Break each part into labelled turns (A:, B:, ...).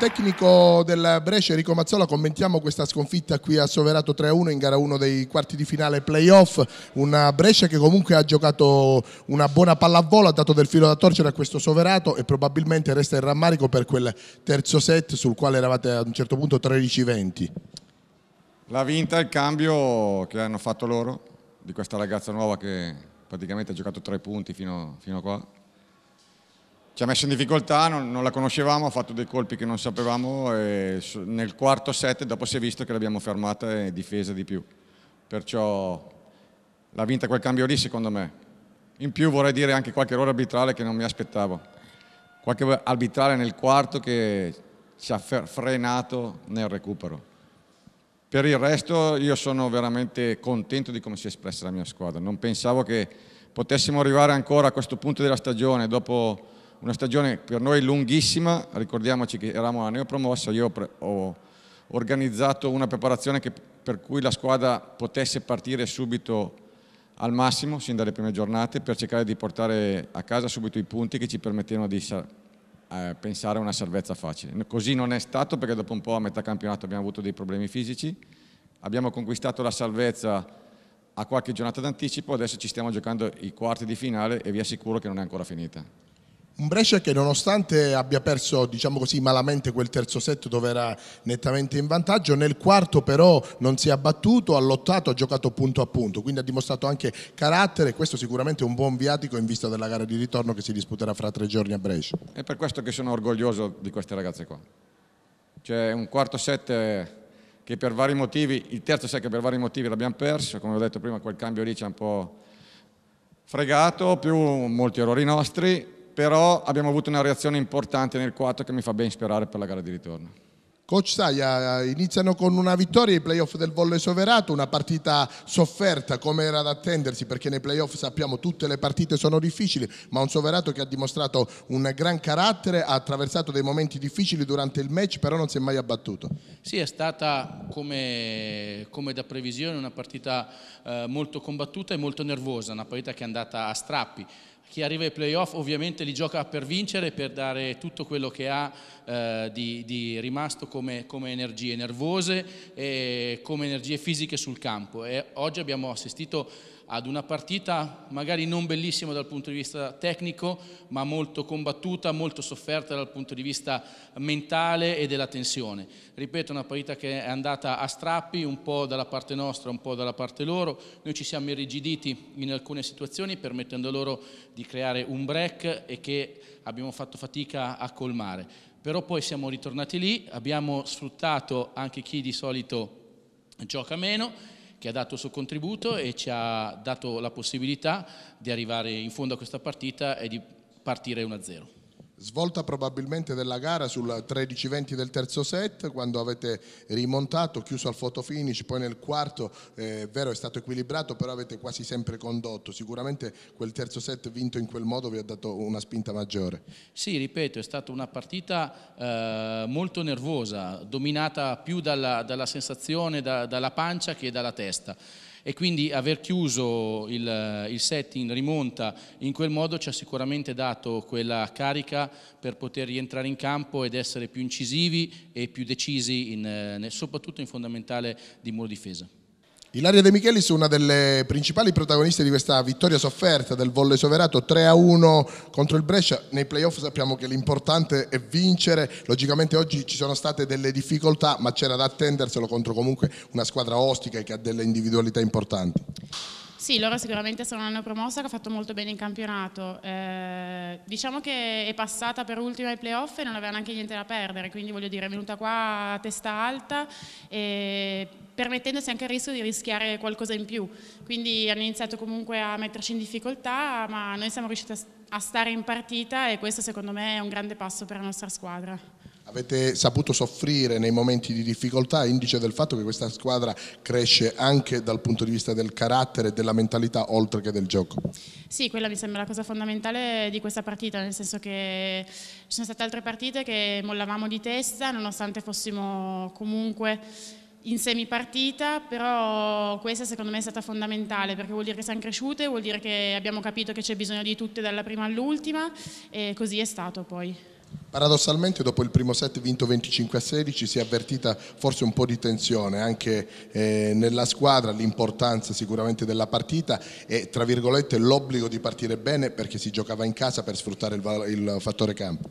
A: tecnico del Brescia Enrico Mazzola commentiamo questa sconfitta qui a Soverato 3-1 in gara 1 dei quarti di finale playoff, una Brescia che comunque ha giocato una buona pallavolo, ha dato del filo da torcere a questo Soverato e probabilmente resta il rammarico per quel terzo set sul quale eravate a un certo punto 13-20.
B: la vinta il cambio che hanno fatto loro di questa ragazza nuova che praticamente ha giocato tre punti fino, fino a qua ci ha messo in difficoltà, non, non, la conoscevamo, ha fatto dei colpi che non sapevamo e nel quarto set dopo si è visto che l'abbiamo fermata e difesa di più. Perciò l'ha vinta quel cambio lì secondo me. In più vorrei dire anche qualche errore arbitrale che non mi aspettavo. Qualche arbitrale nel quarto che ci ha frenato nel recupero. Per il resto io sono veramente contento di come si è espressa la mia squadra. Non pensavo che potessimo arrivare ancora a questo punto della stagione dopo una stagione per noi lunghissima, ricordiamoci che eravamo a neopromossa, io ho organizzato una preparazione che, per cui la squadra potesse partire subito al massimo, sin dalle prime giornate, per cercare di portare a casa subito i punti che ci permettevano di eh, pensare a una salvezza facile. Così non è stato perché dopo un po' a metà campionato abbiamo avuto dei problemi fisici, abbiamo conquistato la salvezza a qualche giornata d'anticipo, adesso ci stiamo giocando i quarti di finale e vi assicuro che non è ancora finita.
A: Un Brescia che nonostante abbia perso diciamo così, malamente quel terzo set dove era nettamente in vantaggio, nel quarto però non si è abbattuto, ha lottato, ha giocato punto a punto, quindi ha dimostrato anche carattere, questo sicuramente è un buon viatico in vista della gara di ritorno che si disputerà fra tre giorni a Brescia.
B: È per questo che sono orgoglioso di queste ragazze qua. C'è un quarto set che per vari motivi, il terzo set che per vari motivi l'abbiamo perso, come ho detto prima quel cambio lì ci ha un po' fregato, più molti errori nostri, però abbiamo avuto una reazione importante nel 4 che mi fa ben sperare per la gara di ritorno.
A: Coach Saia, eh, iniziano con una vittoria i playoff del volley soverato, una partita sofferta come era da attendersi perché nei playoff sappiamo tutte le partite sono difficili, ma un soverato che ha dimostrato un gran carattere, ha attraversato dei momenti difficili durante il match, però non si è mai abbattuto.
C: Sì, è stata come, come da previsione una partita eh, molto combattuta e molto nervosa, una partita che è andata a strappi. Chi arriva ai playoff ovviamente li gioca per vincere, per dare tutto quello che ha eh, di, di, rimasto come, come, energie nervose e come energie fisiche sul campo. E oggi abbiamo assistito ad una partita magari non bellissima dal punto di vista tecnico, ma molto combattuta, molto sofferta dal punto di vista mentale e della tensione. Ripeto, una partita che è andata a strappi, un po' dalla parte nostra, un po' dalla parte loro. Noi ci siamo irrigiditi in alcune situazioni permettendo loro di creare un break e che abbiamo fatto fatica a colmare. Però poi siamo ritornati lì, abbiamo sfruttato anche chi di solito gioca meno che ha dato il suo contributo e ci ha dato la possibilità di arrivare in fondo a questa partita e di partire 1-0
A: svolta probabilmente della gara sul 13-20 del terzo set quando avete rimontato, chiuso al fotofinish, poi nel quarto eh, è vero è stato equilibrato però avete quasi sempre condotto, sicuramente quel terzo set vinto in quel modo vi ha dato una spinta maggiore.
C: Sì, ripeto, è stata una partita eh, molto nervosa, dominata più dalla, dalla sensazione, da, dalla pancia che dalla testa e quindi aver chiuso il, il set in rimonta in quel modo ci ha sicuramente dato quella carica per poter rientrare in campo ed essere più incisivi e più decisi in, eh, soprattutto in fondamentale di muro difesa.
A: Ilaria De Michelis è una delle principali protagoniste di questa vittoria sofferta del volle soverato 3-1 contro il Brescia. Nei playoff sappiamo che l'importante è vincere, logicamente oggi ci sono state delle difficoltà ma c'era da attenderselo contro comunque una squadra ostica e che ha delle individualità importanti.
D: Sì, loro sicuramente sono l'hanno promossa che ha fatto molto bene in campionato. Eh, diciamo che è passata per ultima ai playoff e non aveva neanche niente da perdere, quindi voglio dire è venuta qua a testa alta e permettendosi anche il rischio di rischiare qualcosa in più. Quindi hanno iniziato comunque a metterci in difficoltà, ma noi siamo riusciti a stare in partita e questo secondo me è un grande passo per la nostra squadra.
A: Avete saputo soffrire nei momenti di difficoltà, indice del fatto che questa squadra cresce anche dal punto di vista del carattere, e della mentalità, oltre che del gioco.
D: Sì, quella mi sembra la cosa fondamentale di questa partita, nel senso che ci sono state altre partite che mollavamo di testa, nonostante fossimo comunque in semipartita, però questa secondo me è stata fondamentale perché vuol dire che siamo cresciute, vuol dire che abbiamo capito che c'è bisogno di tutte dalla prima all'ultima e così è stato poi.
A: Paradossalmente dopo il primo set vinto 25 a 16 si è avvertita forse un po' di tensione anche eh, nella squadra, l'importanza sicuramente della partita e tra virgolette l'obbligo di partire bene perché si giocava in casa per sfruttare il, il fattore campo.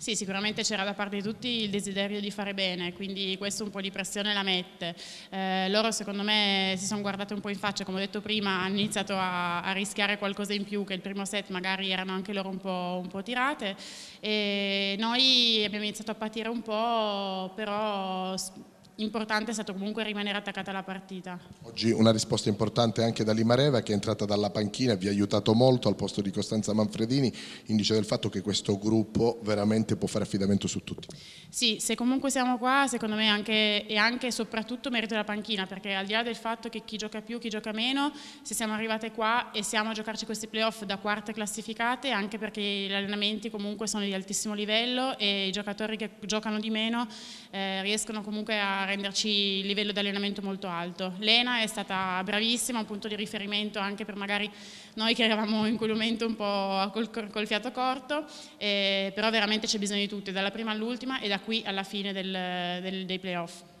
D: Sì, sicuramente c'era da parte di tutti il desiderio di fare bene, quindi questo un po' di pressione la mette. Eh, loro secondo me si sono guardate un po' in faccia, come ho detto prima, hanno iniziato a, a, rischiare qualcosa in più, che il primo set magari erano anche loro un po', un po', tirate e noi abbiamo iniziato a patire un po', però importante è stato comunque rimanere attaccata alla partita.
A: Oggi una risposta importante anche da Limareva che è entrata dalla panchina, e vi ha aiutato molto al posto di Costanza Manfredini, indice del fatto che questo gruppo veramente può fare affidamento su
D: tutti. Sì, se comunque siamo qua secondo me anche, è anche e soprattutto merito della panchina perché al di là del fatto che chi gioca più, chi gioca meno, se siamo arrivate qua e siamo a giocarci questi playoff da quarte classificate anche perché gli allenamenti comunque sono di altissimo livello e i giocatori che giocano di meno eh, riescono comunque a renderci il livello di allenamento molto alto. Lena è stata bravissima, un punto di riferimento anche per magari noi che eravamo in quel momento un po' col, col fiato corto, eh, però veramente c'è bisogno di tutte, dalla prima all'ultima e da qui alla fine del, del, dei playoff.